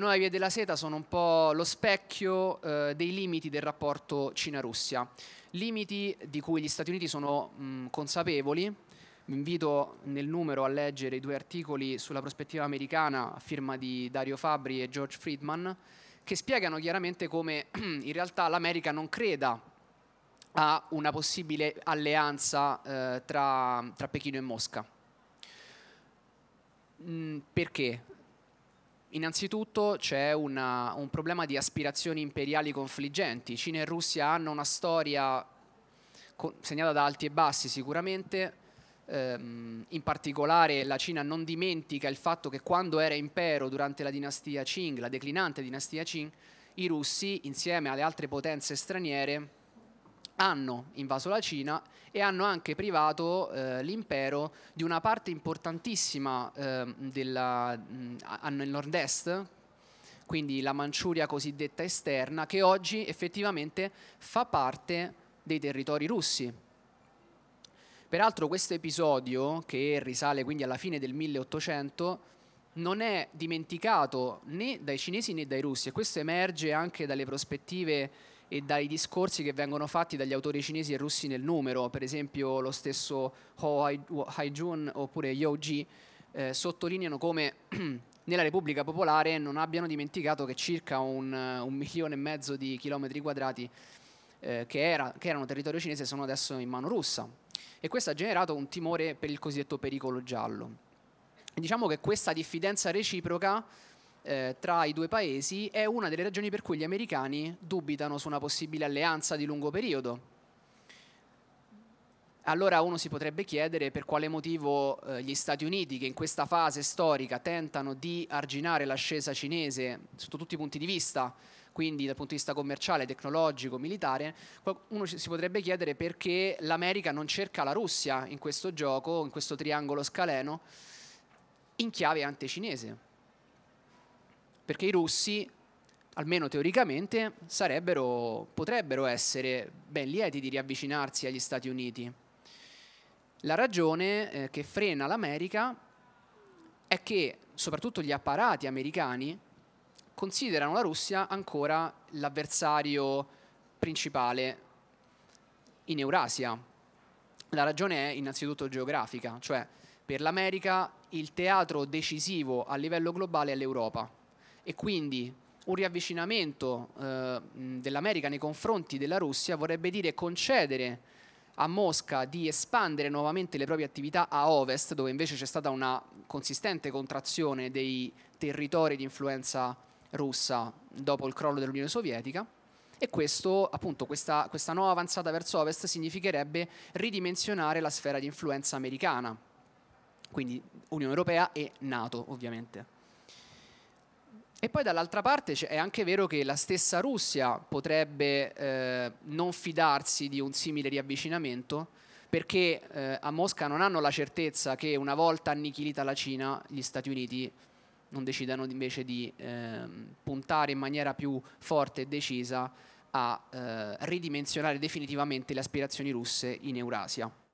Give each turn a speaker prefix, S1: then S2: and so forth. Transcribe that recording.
S1: nuove vie della Seta sono un po' lo specchio eh, dei limiti del rapporto Cina-Russia, limiti di cui gli Stati Uniti sono mh, mm, consapevoli. Vi invito nel numero a leggere i due articoli sulla prospettiva americana a firma di Dario Fabri e George Friedman, che spiegano chiaramente come in realtà l'America non creda a una possibile alleanza eh, tra, tra Pechino e Mosca. Mm, perché? Innanzitutto c'è un problema di aspirazioni imperiali confliggenti. Cina e Russia hanno una storia segnata da alti e bassi sicuramente. Ehm, in particolare la Cina non dimentica il fatto che quando era impero durante la dinastia Qing, la declinante dinastia Qing, i russi insieme alle altre potenze straniere hanno invaso la Cina e hanno anche privato eh, l'impero di una parte importantissima eh, della, mh, nel nord-est, quindi la Manciuria cosiddetta esterna, che oggi effettivamente fa parte dei territori russi. Peraltro questo episodio, che risale quindi alla fine del 1800, non è dimenticato né dai cinesi né dai russi e questo emerge anche dalle prospettive e dai discorsi che vengono fatti dagli autori cinesi e russi nel numero, per esempio lo stesso Ho Haijun oppure Yo Ji, eh, sottolineano come nella Repubblica Popolare non abbiano dimenticato che circa un, un milione e mezzo di chilometri quadrati eh, che, era, che erano territorio cinese sono adesso in mano russa e questo ha generato un timore per il cosiddetto pericolo giallo. E diciamo che questa diffidenza reciproca eh, tra i due paesi è una delle ragioni per cui gli americani dubitano su una possibile alleanza di lungo periodo. Allora uno si potrebbe chiedere per quale motivo eh, gli Stati Uniti, che in questa fase storica tentano di arginare l'ascesa cinese sotto tutti i punti di vista, quindi dal punto di vista commerciale, tecnologico, militare, uno si potrebbe chiedere perché l'America non cerca la Russia in questo gioco, in questo triangolo scaleno, in chiave anticinese perché i russi, almeno teoricamente, potrebbero essere ben lieti di riavvicinarsi agli Stati Uniti. La ragione eh, che frena l'America è che soprattutto gli apparati americani considerano la Russia ancora l'avversario principale in Eurasia. La ragione è innanzitutto geografica, cioè per l'America il teatro decisivo a livello globale è l'Europa e quindi un riavvicinamento eh, dell'America nei confronti della Russia vorrebbe dire concedere a Mosca di espandere nuovamente le proprie attività a ovest, dove invece c'è stata una consistente contrazione dei territori di influenza russa dopo il crollo dell'Unione Sovietica. E questo, appunto, questa, questa nuova avanzata verso ovest significherebbe ridimensionare la sfera di influenza americana, quindi Unione Europea e Nato ovviamente. E poi dall'altra parte è anche vero che la stessa Russia potrebbe eh, non fidarsi di un simile riavvicinamento perché eh, a Mosca non hanno la certezza che una volta annichilita la Cina gli Stati Uniti non decidano invece di eh, puntare in maniera più forte e decisa a eh, ridimensionare definitivamente le aspirazioni russe in Eurasia.